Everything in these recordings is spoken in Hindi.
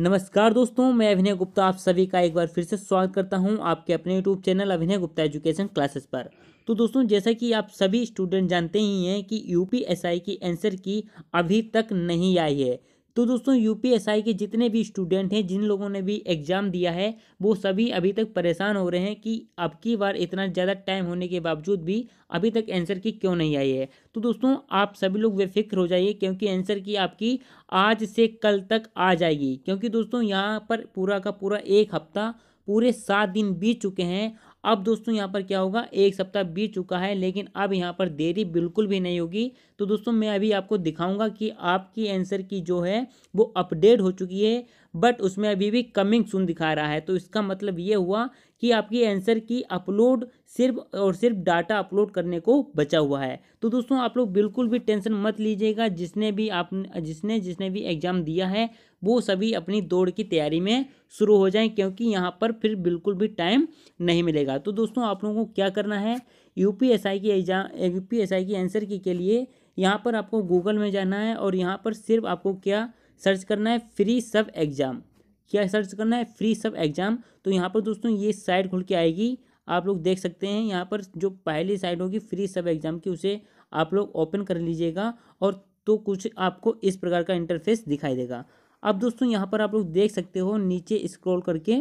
नमस्कार दोस्तों मैं अभिनय गुप्ता आप सभी का एक बार फिर से स्वागत करता हूं आपके अपने यूट्यूब चैनल अभिनय गुप्ता एजुकेशन क्लासेस पर तो दोस्तों जैसा कि आप सभी स्टूडेंट जानते ही हैं कि यूपीएसआई की आंसर की अभी तक नहीं आई है तो दोस्तों यू के जितने भी स्टूडेंट हैं जिन लोगों ने भी एग्ज़ाम दिया है वो सभी अभी तक परेशान हो रहे हैं कि अब की बार इतना ज़्यादा टाइम होने के बावजूद भी अभी तक आंसर की क्यों नहीं आई है तो दोस्तों आप सभी लोग बेफिक्र हो जाइए क्योंकि आंसर की आपकी आज से कल तक आ जाएगी क्योंकि दोस्तों यहाँ पर पूरा का पूरा एक हफ्ता पूरे सात दिन बीत चुके हैं अब दोस्तों यहाँ पर क्या होगा एक सप्ताह बीत चुका है लेकिन अब यहाँ पर देरी बिल्कुल भी नहीं होगी तो दोस्तों मैं अभी आपको दिखाऊंगा कि आपकी आंसर की जो है वो अपडेट हो चुकी है बट उसमें अभी भी कमिंग सुन दिखा रहा है तो इसका मतलब ये हुआ कि आपकी आंसर की अपलोड सिर्फ और सिर्फ डाटा अपलोड करने को बचा हुआ है तो दोस्तों आप लोग बिल्कुल भी टेंशन मत लीजिएगा जिसने भी आप जिसने जिसने भी एग्ज़ाम दिया है वो सभी अपनी दौड़ की तैयारी में शुरू हो जाएं क्योंकि यहाँ पर फिर बिल्कुल भी टाइम नहीं मिलेगा तो दोस्तों आप लोगों को क्या करना है यू की एग्जाम यू की आंसर की के लिए यहाँ पर आपको गूगल में जाना है और यहाँ पर सिर्फ आपको क्या सर्च करना है फ्री सब एग्ज़ाम क्या सर्च करना है फ्री सब एग्ज़ाम तो यहाँ पर दोस्तों ये साइट खुल के आएगी आप लोग देख सकते हैं यहाँ पर जो पहली साइट होगी फ्री सब एग्ज़ाम की उसे आप लोग ओपन कर लीजिएगा और तो कुछ आपको इस प्रकार का इंटरफेस दिखाई देगा अब दोस्तों यहाँ पर आप लोग देख सकते हो नीचे स्क्रॉल करके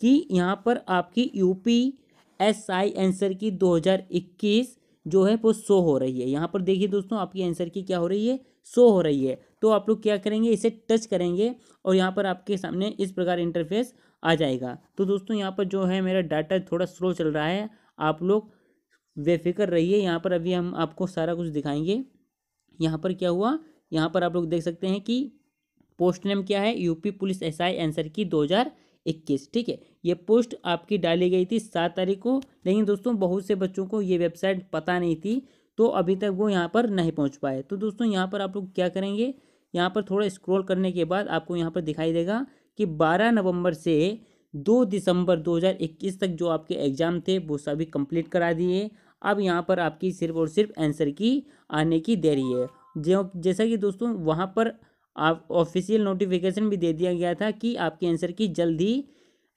कि यहाँ पर आपकी यूपी एस आई आंसर की 2021 जो है वो शो हो रही है यहाँ पर देखिए दोस्तों आपकी आंसर की क्या हो रही है शो हो रही है तो आप लोग क्या करेंगे इसे टच करेंगे और यहाँ पर आपके सामने इस प्रकार इंटरफेस आ जाएगा तो दोस्तों यहाँ पर जो है मेरा डाटा थोड़ा स्लो चल रहा है आप लोग बेफिक्र रहिए यहाँ पर अभी हम आपको सारा कुछ दिखाएंगे यहाँ पर क्या हुआ यहाँ पर आप लोग देख सकते हैं कि पोस्ट नेम क्या है यूपी पुलिस एसआई आंसर की हज़ार इक्कीस ठीक है ये पोस्ट आपकी डाली गई थी सात तारीख को लेकिन दोस्तों बहुत से बच्चों को ये वेबसाइट पता नहीं थी तो अभी तक वो यहाँ पर नहीं पहुँच पाए तो दोस्तों यहाँ पर आप लोग क्या करेंगे यहाँ पर थोड़ा स्क्रॉल करने के बाद आपको यहाँ पर दिखाई देगा कि बारह नवम्बर से दो दिसंबर 2021 तक जो आपके एग्ज़ाम थे वो सभी कंप्लीट करा दिए अब यहाँ पर आपकी सिर्फ और सिर्फ आंसर की आने की देरी है जो जैसा कि दोस्तों वहाँ पर आप ऑफिशियल नोटिफिकेशन भी दे दिया गया था कि आपके आंसर की जल्द ही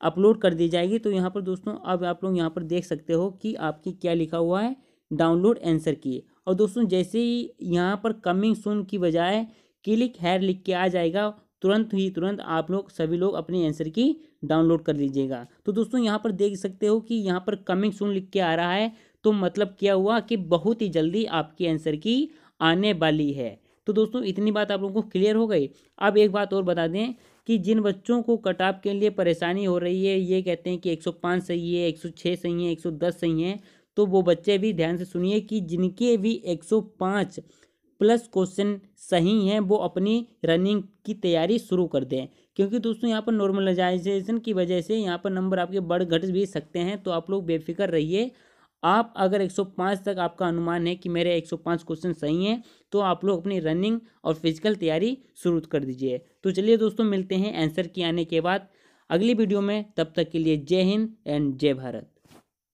अपलोड कर दी जाएगी तो यहाँ पर दोस्तों अब आप लोग यहाँ पर देख सकते हो कि आपकी क्या लिखा हुआ है डाउनलोड आंसर की और दोस्तों जैसे ही यहाँ पर कमिंग सुन की बजाय क्लिक हैर लिख के आ जाएगा तुरंत ही तुरंत आप लोग सभी लोग अपने आंसर की डाउनलोड कर लीजिएगा तो दोस्तों यहाँ पर देख सकते हो कि यहाँ पर कमिंग सुन लिख के आ रहा है तो मतलब क्या हुआ कि बहुत ही जल्दी आपकी आंसर की आने वाली है तो दोस्तों इतनी बात आप लोगों को क्लियर हो गई अब एक बात और बता दें कि जिन बच्चों को कट ऑफ के लिए परेशानी हो रही है ये कहते हैं कि 105 सही है 106 सही है 110 सही है तो वो बच्चे भी ध्यान से सुनिए कि जिनके भी 105 प्लस क्वेश्चन सही हैं वो अपनी रनिंग की तैयारी शुरू कर दें क्योंकि दोस्तों यहाँ पर नॉर्मलाइजेशन की वजह से यहाँ पर नंबर आपके बढ़ घट भी सकते हैं तो आप लोग बेफिक्र रहिए आप अगर 105 तक आपका अनुमान है कि मेरे 105 क्वेश्चन सही हैं तो आप लोग अपनी रनिंग और फिजिकल तैयारी शुरू कर दीजिए तो चलिए दोस्तों मिलते हैं आंसर के आने के बाद अगली वीडियो में तब तक के लिए जय हिंद एंड जय भारत